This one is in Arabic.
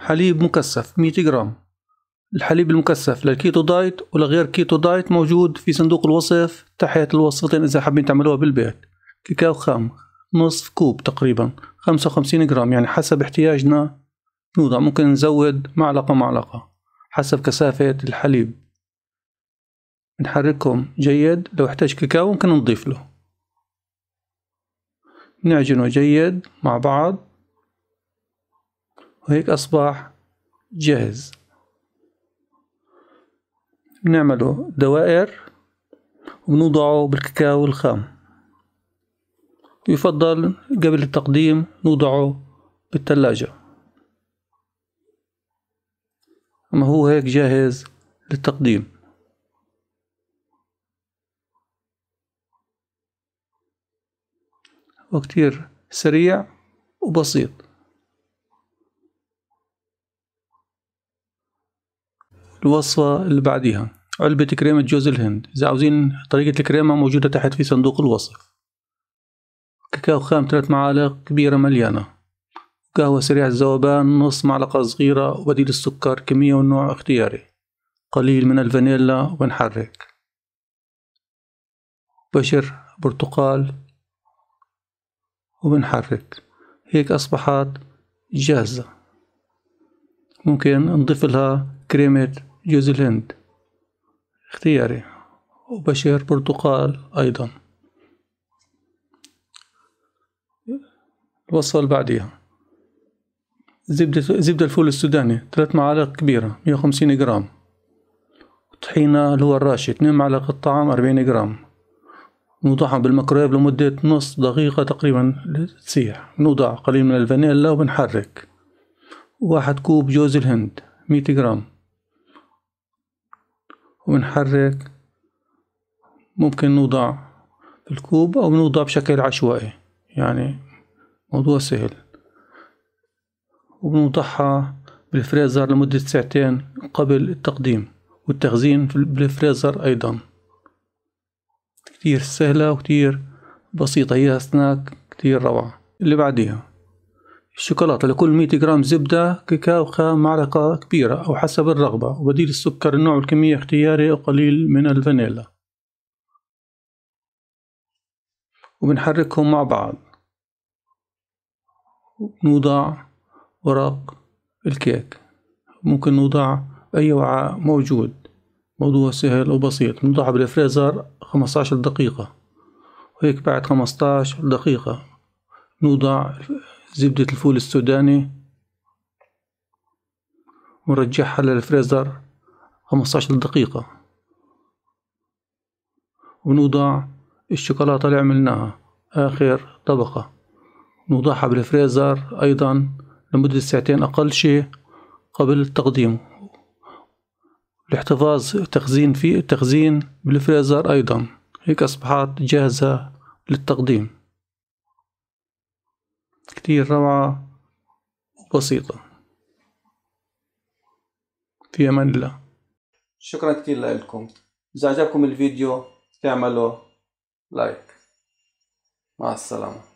حليب مكثف 100 جرام الحليب المكثف للكيتو دايت ولغير كيتو دايت موجود في صندوق الوصف تحت الوصفتين إذا حابين تعملوها بالبيت كاكاو خام نصف كوب تقريبا خمسة وخمسين جرام يعني حسب احتياجنا نوضع ممكن نزود معلقة معلقة حسب كثافة الحليب نحركهم جيد لو احتاج كاكاو ممكن نضيف له نعجنه جيد مع بعض وهيك أصبح جاهز بنعمله دوائر وبنوضعه بالكاكاو الخام ويفضل قبل التقديم نوضعه بالثلاجة أما هو هيك جاهز للتقديم وكتير سريع وبسيط الوصفة اللي بعديها علبة كريمة جوز الهند إذا عاوزين طريقة الكريمة موجودة تحت في صندوق الوصف كاكاو خام ثلاث معالق كبيرة مليانة قهوة سريعة الذوبان نص معلقة صغيرة وبديل السكر كمية ونوع اختياري قليل من الفانيلا ونحرك بشر برتقال وبنحرك هيك أصبحت جاهزة ممكن نضيف لها كريمة جوز الهند اختياري وبشير برتقال أيضا وصل بعديها زبدة زبدة الفول السوداني ثلاث معالق كبيرة مية وخمسين جرام طحينة اللي هو الراشي اثنين معلقة طعام أربعين جرام نوضعهم بالميكرويف لمدة نص دقيقة تقريبا لتسيح نوضع قليل من الفانيلا وبنحرك واحد كوب جوز الهند مية جرام ونحرك ممكن نوضع في الكوب أو نوضع بشكل عشوائي يعني موضوع سهل وبنوضعها بالفريزر لمدة ساعتين قبل التقديم والتخزين بالفريزر أيضا كتير سهلة وكتير بسيطة هي سناك كتير روعة اللي بعديها الشوكولاتة لكل 100 جرام زبدة كاكاو خام معلقة كبيرة أو حسب الرغبة وبديل السكر النوع الكمية اختياري وقليل من الفانيلا وبنحركهم مع بعض نوضع ورق الكيك ممكن نوضع أي وعاء موجود موضوع سهل وبسيط نوضعها بالفريزر 15 دقيقة وهيك بعد 15 دقيقة نوضع زبدة الفول السوداني ونرجعها للفريزر خمسة عشر دقيقة ونوضع الشوكولاتة اللي عملناها آخر طبقة نوضعها بالفريزر أيضا لمدة ساعتين أقل شيء قبل التقديم لاحتفاظ تخزين في تخزين بالفريزر أيضا هيك أصبحت جاهزة للتقديم كتير روعة وبسيطة في أمان الله شكرا كتير لكم إذا عجبكم الفيديو تعملوا لايك مع السلامة